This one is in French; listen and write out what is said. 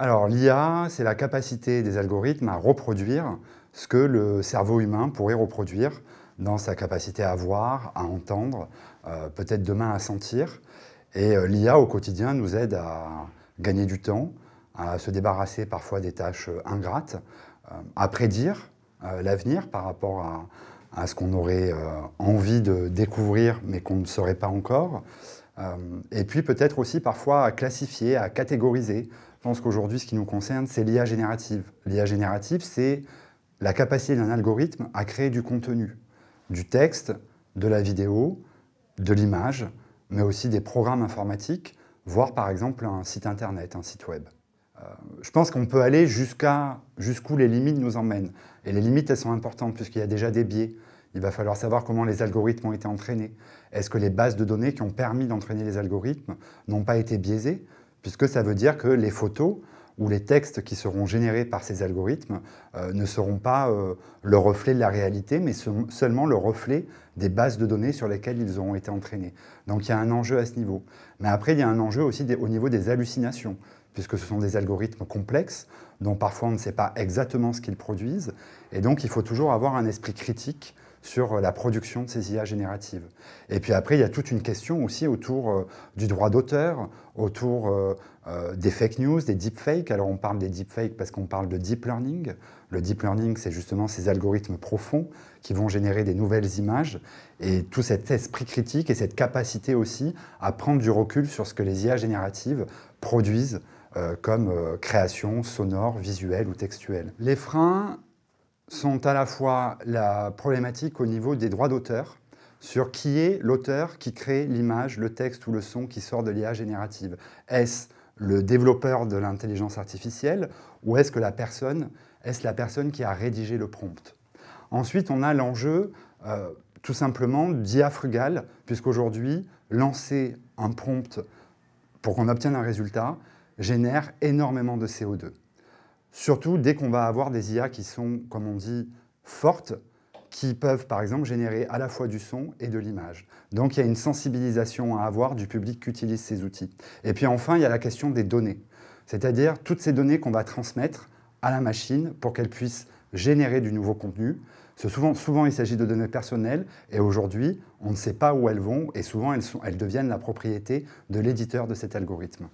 Alors l'IA, c'est la capacité des algorithmes à reproduire ce que le cerveau humain pourrait reproduire dans sa capacité à voir, à entendre, euh, peut-être demain à sentir. Et euh, l'IA au quotidien nous aide à gagner du temps, à se débarrasser parfois des tâches euh, ingrates, à prédire l'avenir par rapport à, à ce qu'on aurait envie de découvrir mais qu'on ne saurait pas encore. et puis peut-être aussi parfois à classifier, à catégoriser pense qu'aujourd'hui, ce qui nous concerne, c'est l'IA générative. L'IA générative, c'est la capacité d'un algorithme à créer du contenu, du texte, de la vidéo, de l'image, mais aussi des programmes informatiques, voire par exemple un site internet, un site web. Euh, je pense qu'on peut aller jusqu'à jusqu'où les limites nous emmènent. Et les limites, elles sont importantes puisqu'il y a déjà des biais. Il va falloir savoir comment les algorithmes ont été entraînés. Est-ce que les bases de données qui ont permis d'entraîner les algorithmes n'ont pas été biaisées puisque ça veut dire que les photos ou les textes qui seront générés par ces algorithmes euh, ne seront pas euh, le reflet de la réalité, mais seulement le reflet des bases de données sur lesquelles ils auront été entraînés. Donc il y a un enjeu à ce niveau. Mais après, il y a un enjeu aussi au niveau des hallucinations, puisque ce sont des algorithmes complexes, dont parfois on ne sait pas exactement ce qu'ils produisent, et donc il faut toujours avoir un esprit critique sur euh, la production de ces IA génératives. Et puis après, il y a toute une question aussi autour euh, du droit d'auteur, autour euh, des fake news, des deepfakes. Alors on parle des deepfakes parce qu'on parle de deep learning. Le deep learning, c'est justement ces algorithmes profonds qui vont générer des nouvelles images et tout cet esprit critique et cette capacité aussi à prendre du recul sur ce que les IA génératives produisent comme création sonore, visuelle ou textuelle. Les freins, sont à la fois la problématique au niveau des droits d'auteur, sur qui est l'auteur qui crée l'image, le texte ou le son qui sort de l'IA générative. Est-ce le développeur de l'intelligence artificielle ou est-ce que la personne, est-ce la personne qui a rédigé le prompt Ensuite, on a l'enjeu euh, tout simplement diafrugal, puisqu'aujourd'hui, lancer un prompt pour qu'on obtienne un résultat génère énormément de CO2. Surtout dès qu'on va avoir des IA qui sont, comme on dit, fortes, qui peuvent par exemple générer à la fois du son et de l'image. Donc il y a une sensibilisation à avoir du public qui utilise ces outils. Et puis enfin, il y a la question des données, c'est-à-dire toutes ces données qu'on va transmettre à la machine pour qu'elle puisse générer du nouveau contenu. Souvent, souvent, il s'agit de données personnelles et aujourd'hui, on ne sait pas où elles vont et souvent, elles deviennent la propriété de l'éditeur de cet algorithme.